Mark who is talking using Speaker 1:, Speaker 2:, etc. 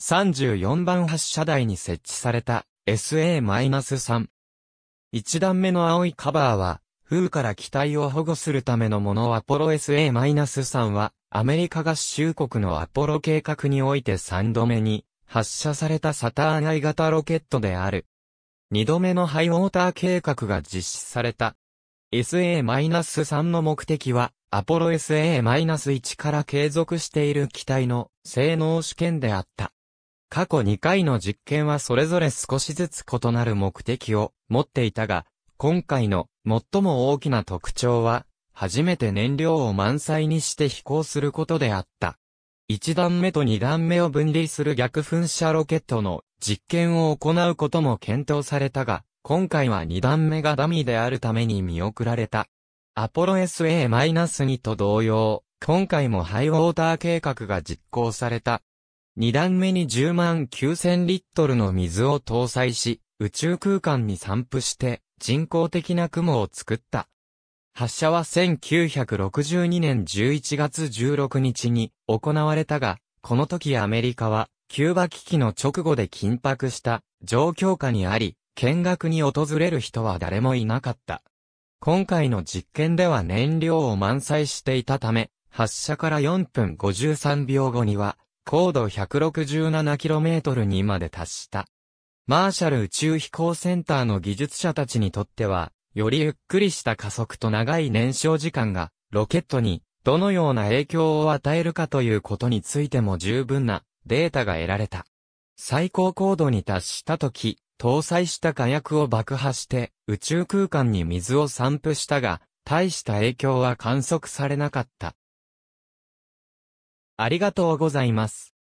Speaker 1: 34
Speaker 2: 番発射台に設置された SA-3。1段目の青いカバーは、風から機体を保護するためのものアポロ SA-3 は、アメリカ合衆国のアポロ計画において3度目に発射されたサターン I 型ロケットである。2度目のハイウォーター計画が実施された。SA-3 の目的は、アポロ SA-1 から継続している機体の性能試験であった。過去2回の実験はそれぞれ少しずつ異なる目的を持っていたが、今回の最も大きな特徴は、初めて燃料を満載にして飛行することであった。1段目と2段目を分離する逆噴射ロケットの実験を行うことも検討されたが、今回は2段目がダミーであるために見送られた。アポロ SA-2 と同様、今回もハイウォーター計画が実行された。二段目に10万9000リットルの水を搭載し、宇宙空間に散布して人工的な雲を作った。発射は1962年11月16日に行われたが、この時アメリカはキューバ危機の直後で緊迫した状況下にあり、見学に訪れる人は誰もいなかった。今回の実験では燃料を満載していたため、発射から4分53秒後には高度 167km にまで達した。マーシャル宇宙飛行センターの技術者たちにとっては、よりゆっくりした加速と長い燃焼時間が、ロケットに、どのような影響を与えるかということについても十分なデータが得られた。最高高度に達した時、搭載した火薬を爆破して宇宙空間に水を散布したが、大した影響は観測されなかった。
Speaker 1: ありがとうございます。